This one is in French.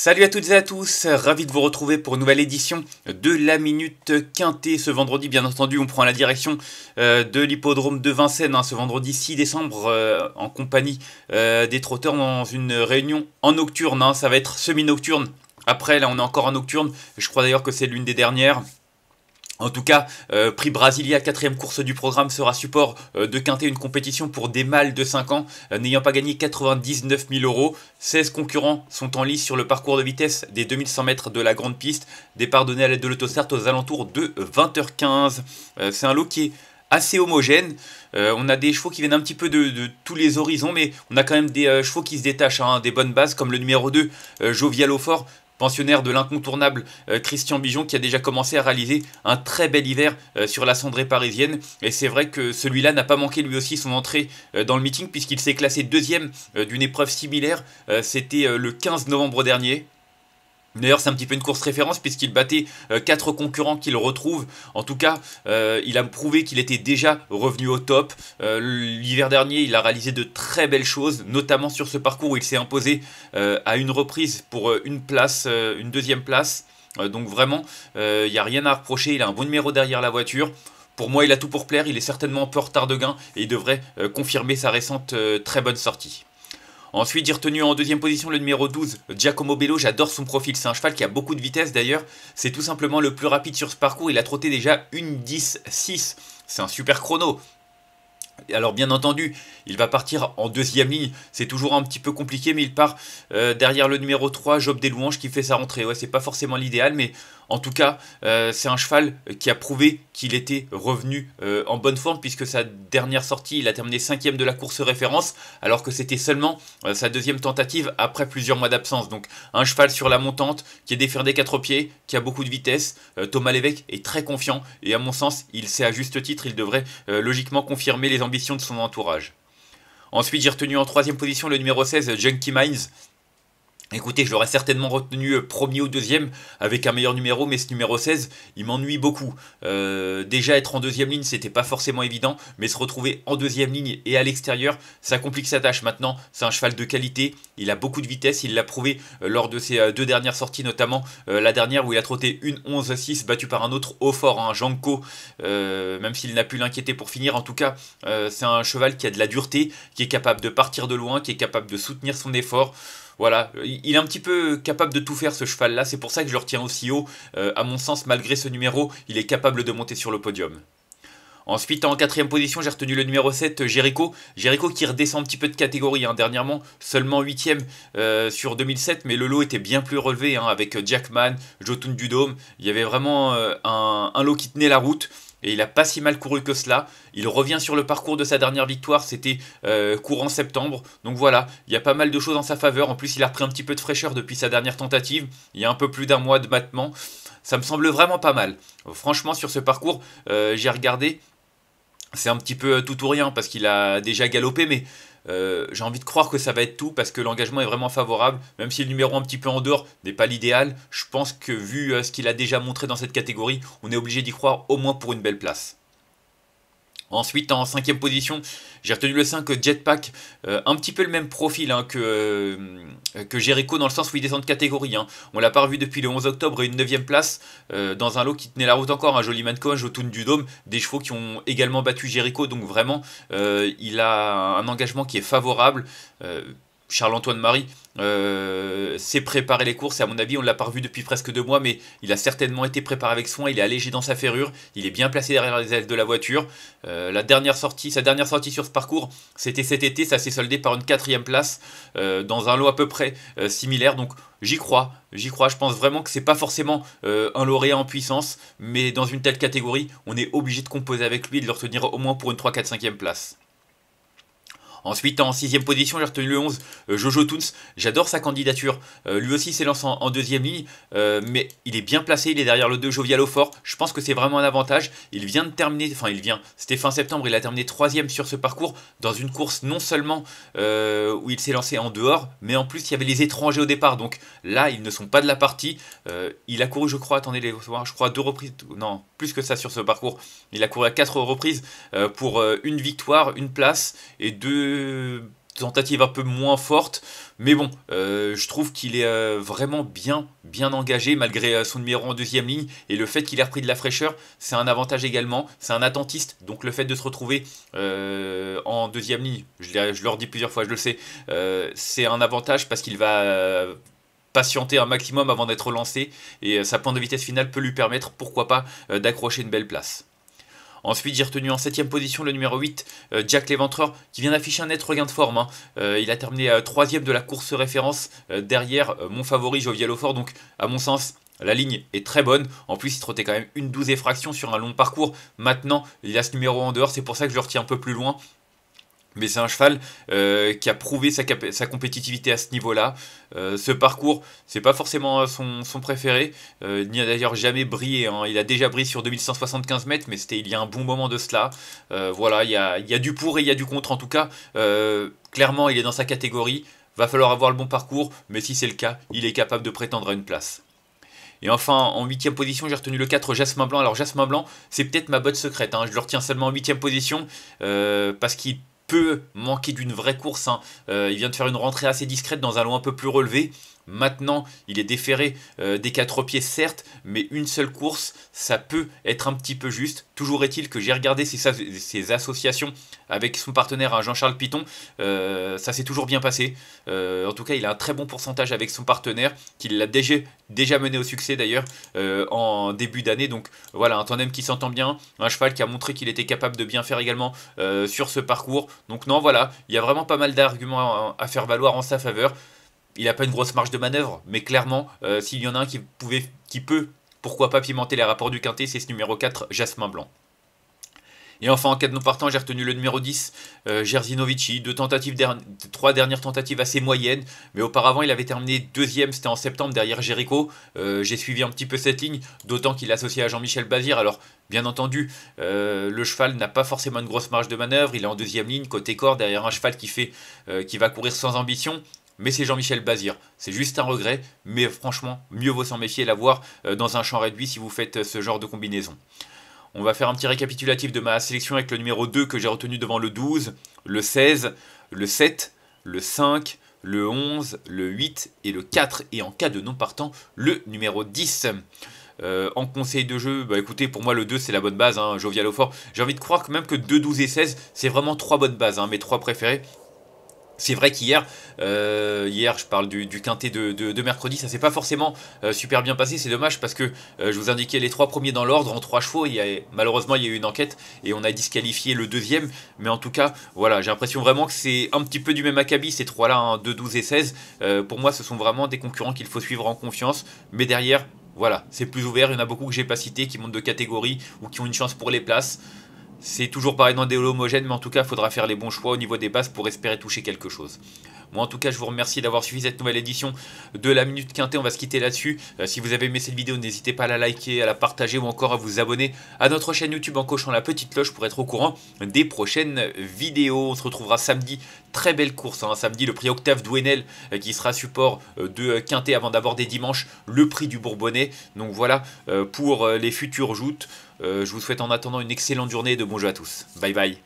Salut à toutes et à tous, ravi de vous retrouver pour une nouvelle édition de la Minute Quintée. Ce vendredi, bien entendu, on prend la direction euh, de l'hippodrome de Vincennes, hein, ce vendredi 6 décembre, euh, en compagnie euh, des trotteurs dans une réunion en nocturne. Hein. ça va être semi-nocturne. Après, là, on est encore en nocturne. Je crois d'ailleurs que c'est l'une des dernières. En tout cas, euh, Prix Brasilia, quatrième course du programme, sera support euh, de quinter une compétition pour des mâles de 5 ans euh, n'ayant pas gagné 99 000 euros. 16 concurrents sont en lice sur le parcours de vitesse des 2100 mètres de la grande piste. Départ donné à l'aide de l'autostart aux alentours de 20h15. C'est un lot qui est assez homogène. on a des chevaux qui viennent un petit peu de, tous les horizons, mais on a quand même des chevaux qui se détachent, hein, des bonnes bases, comme le numéro 2, Jovialo au pensionnaire de l'incontournable euh, Christian Bijon qui a déjà commencé à réaliser un très bel hiver euh, sur la cendrée parisienne. Et c'est vrai que celui-là n'a pas manqué lui aussi son entrée euh, dans le meeting puisqu'il s'est classé deuxième d'une épreuve similaire. C'était le 15 novembre dernier. D'ailleurs, c'est un petit peu une course référence puisqu'il battait euh, quatre concurrents qu'il retrouve. En tout cas, euh, il a prouvé qu'il était déjà revenu au top. Euh, l'hiver dernier, il a réalisé de très belles choses, notamment sur ce parcours où il s'est imposé à une reprise pour une place, une deuxième place. donc vraiment, il n'y a rien à reprocher. Il a un bon numéro derrière la voiture. Pour moi, il a tout pour plaire. Il est certainement un peu en retard de gain et il devrait confirmer sa récente très bonne sortie. Ensuite, j'ai retenu en deuxième position le numéro 12, Giacomo Bello. J'adore son profil. C'est un cheval qui a beaucoup de vitesse d'ailleurs. C'est tout simplement le plus rapide sur ce parcours. Il a trotté déjà une 10-6. C'est un super chrono. Alors bien entendu, il va partir en deuxième ligne, c'est toujours un petit peu compliqué, mais il part euh, derrière le numéro 3, Job des Louanges, qui fait sa rentrée. Ouais, c'est pas forcément l'idéal, mais en tout cas, euh, c'est un cheval qui a prouvé qu'il était revenu euh, en bonne forme puisque sa dernière sortie, il a terminé cinquième de la course référence alors que c'était seulement euh, sa deuxième tentative après plusieurs mois d'absence. Donc un cheval sur la montante qui est déferdé quatre pieds, qui a beaucoup de vitesse. Thomas Lévesque est très confiant et à mon sens, il sait à juste titre, il devrait logiquement confirmer les ambitions de son entourage. Ensuite, j'ai retenu en troisième position le numéro 16, Junkie Minds, Écoutez, je l'aurais certainement retenu euh, premier ou deuxième avec un meilleur numéro, mais ce numéro 16, il m'ennuie beaucoup. Euh, déjà être en deuxième ligne, c'était pas forcément évident, mais se retrouver en deuxième ligne et à l'extérieur, ça complique sa tâche. Maintenant, c'est un cheval de qualité, il a beaucoup de vitesse, il l'a prouvé euh, lors de ses deux dernières sorties, notamment la dernière où il a trotté une 11-6 battu par un autre au fort, un hein, Janko, même s'il n'a pu l'inquiéter pour finir. En tout cas, c'est un cheval qui a de la dureté, qui est capable de partir de loin, qui est capable de soutenir son effort. Voilà, il est un petit peu capable de tout faire ce cheval-là, c'est pour ça que je le retiens aussi haut. Euh, à mon sens, malgré ce numéro, il est capable de monter sur le podium. Ensuite, en quatrième position, j'ai retenu le numéro 7, Jericho. Jericho qui redescend un petit peu de catégorie, hein, dernièrement seulement 8ème euh, sur 2007, mais le lot était bien plus relevé, hein, avec Jackman, Jotun Dudome. Il y avait vraiment euh, un lot qui tenait la route et il a pas si mal couru que cela. Il revient sur le parcours de sa dernière victoire, c'était euh, courant septembre. Donc voilà, il y a pas mal de choses en sa faveur. En plus, il a repris un petit peu de fraîcheur depuis sa dernière tentative. Il y a un peu plus d'un mois de battement. Ça me semble vraiment pas mal. Franchement, sur ce parcours, euh, j'ai regardé. C'est un petit peu euh, tout ou rien parce qu'il a déjà galopé, mais euh, j'ai envie de croire que ça va être tout parce que l'engagement est vraiment favorable. Même si le numéro un petit peu en dehors n'est pas l'idéal, je pense que vu euh, ce qu'il a déjà montré dans cette catégorie, on est obligé d'y croire au moins pour une belle place. Ensuite, en cinquième position, j'ai retenu le 5 Jetpack, euh, un petit peu le même profil hein, que, euh, que Jericho dans le sens où il descend de catégorie. Hein. On l'a pas revu depuis le 11 octobre et une 9 place euh, dans un lot qui tenait la route encore, un joli mancoge au du Dôme, des chevaux qui ont également battu Jericho, donc vraiment il a un engagement qui est favorable. Charles-Antoine Marie euh, s'est préparé les courses. Et à mon avis, on ne l'a pas revu depuis presque deux mois, mais il a certainement été préparé avec soin. Il est allégé dans sa ferrure. Il est bien placé derrière les ailes de la voiture. Euh, la dernière sortie, sa dernière sortie sur ce parcours, c'était cet été. Ça s'est soldé par une quatrième place euh, dans un lot à peu près similaire. Donc j'y crois, j'y crois. Je pense vraiment que c'est pas forcément un lauréat en puissance, mais dans une telle catégorie, on est obligé de composer avec lui et de le retenir au moins pour une 3, 4, 5e place. Ensuite, en sixième position, j'ai retenu le 11, euh, Jojo Toons. J'adore sa candidature. Euh, lui aussi s'est en, en deuxième ligne, euh, mais il est bien placé. Il est derrière le 2, Jovial fort. Je pense que c'est vraiment un avantage. Il vient de terminer, enfin, il vient, c'était fin septembre, il a terminé troisième sur ce parcours dans une course non seulement où il s'est lancé en dehors, mais en plus, il y avait les étrangers au départ. Donc là, ils ne sont pas de la partie. il a couru, je crois, attendez les je crois, deux reprises, non, plus que ça sur ce parcours. Il a couru à quatre reprises pour une victoire, une place et deux tentative un peu moins forte mais bon, euh, je trouve qu'il est euh, vraiment bien, bien engagé malgré euh, son numéro en deuxième ligne et le fait qu'il ait repris de la fraîcheur, c'est un avantage également. C'est un attentiste, donc le fait de se retrouver en deuxième ligne, je, je, leur dis plusieurs fois, je le sais, c'est un avantage parce qu'il va patienter un maximum avant d'être lancé et sa pointe de vitesse finale peut lui permettre, pourquoi pas, d'accrocher une belle place. Ensuite, j'ai retenu en 7 position le numéro 8, euh, Jack Léventreur, qui vient d'afficher un net regain de forme. Hein. Euh, il a terminé 3ème euh, de la course référence derrière mon favori Jovial Fort. Donc, à mon sens, la ligne est très bonne. En plus, il trottait quand même une douze effraction sur un long parcours. Maintenant, il y a ce numéro en dehors. C'est pour ça que je le retiens un peu plus loin. Mais c'est un cheval euh, qui a prouvé sa, compétitivité à ce niveau-là. Euh, ce parcours, c'est pas forcément euh, son, préféré. il n'y a d'ailleurs jamais brillé. Hein. Il a déjà brillé sur 2175 mètres, mais c'était il y a un bon moment de cela. voilà, il y, a, du pour et il y a du contre. En tout cas, clairement, il est dans sa catégorie. Va falloir avoir le bon parcours, mais si c'est le cas, il est capable de prétendre à une place. Et enfin, en huitième position, j'ai retenu le 4 Jasmin Blanc. Alors Jasmin Blanc, c'est peut-être ma botte secrète. Hein. Je le retiens seulement en huitième position parce qu'il peut manquer d'une vraie course. Hein. Euh, il vient de faire une rentrée assez discrète dans un lot un peu plus relevé maintenant. Il est déféré euh, des quatre pieds, certes, mais une seule course, ça peut être un petit peu juste. Toujours est-il que j'ai regardé ses, associations avec son partenaire hein, Jean-Charles Piton. Euh, ça s'est toujours bien passé. Euh, en tout cas, il a un très bon pourcentage avec son partenaire, qu'il l'a déjà, déjà mené au succès d'ailleurs en début d'année. Donc voilà, un tandem qui s'entend bien, un cheval qui a montré qu'il était capable de bien faire également sur ce parcours. Donc non, voilà, il y a vraiment pas mal d'arguments à faire valoir en sa faveur il n'a pas une grosse marge de manœuvre, mais clairement, euh, s'il y en a un qui, pouvait, qui peut, pourquoi pas pimenter les rapports du Quintet, c'est ce numéro 4, Jasmin Blanc. Et enfin, en cas de non partant, j'ai retenu le numéro 10, Gersinovici. Euh, deux tentatives Trois dernières tentatives assez moyennes, mais auparavant, il avait terminé deuxième, c'était en septembre, derrière Jericho. Euh, j'ai suivi un petit peu cette ligne, d'autant qu'il associé à Jean-Michel Bazir. Alors, bien entendu, le cheval n'a pas forcément une grosse marge de manœuvre. Il est en deuxième ligne, côté corps, derrière un cheval qui, fait, qui va courir sans ambition mais c'est Jean-Michel Bazir. C'est juste un regret, mais franchement, mieux vaut s'en méfier et l'avoir euh, dans un champ réduit si vous faites euh, ce genre de combinaison. On va faire un petit récapitulatif de ma sélection avec le numéro 2 que j'ai retenu devant le 12, le 16, le 7, le 5, le 11, le 8 et le 4, et en cas de non partant, le numéro 10. Euh, en conseil de jeu, bah écoutez, pour moi le 2 c'est la bonne base, hein, Jovial au fort. J'ai envie de croire que même que 2, 12 et 16, c'est vraiment trois bonnes bases, hein, mes trois préférées. C'est vrai qu'hier, euh, hier, je parle du, quintet de, mercredi, ça s'est pas forcément euh, super bien passé, c'est dommage parce que euh, je vous indiquais les trois premiers dans l'ordre en trois chevaux. malheureusement, il y a eu une enquête et on a disqualifié le deuxième, mais en tout cas, voilà, j'ai l'impression vraiment que c'est un petit peu du même acabit ces trois-là, 2, hein, 12 et 16. pour moi, ce sont vraiment des concurrents qu'il faut suivre en confiance, mais derrière, voilà, c'est plus ouvert. Il y en a beaucoup que j'ai pas cités qui montent de catégorie ou qui ont une chance pour les places. C'est toujours pareil dans des homogènes, mais en tout cas, il faudra faire les bons choix au niveau des bases pour espérer toucher quelque chose. Moi, en tout cas, je vous remercie d'avoir suivi cette nouvelle édition de la Minute Quintée. On va se quitter là-dessus. Euh, si vous avez aimé cette vidéo, n'hésitez pas à la liker, à la partager ou encore à vous abonner à notre chaîne YouTube en cochant la petite cloche pour être au courant des prochaines vidéos. On se retrouvera samedi. Très belle course. Hein. Samedi, le prix Octave Douenel euh, qui sera support euh, de Quintet avant d'aborder dimanche le prix du Bourbonnais. Donc voilà pour les futures joutes. je vous souhaite en attendant une excellente journée et de bons jeux à tous. Bye bye.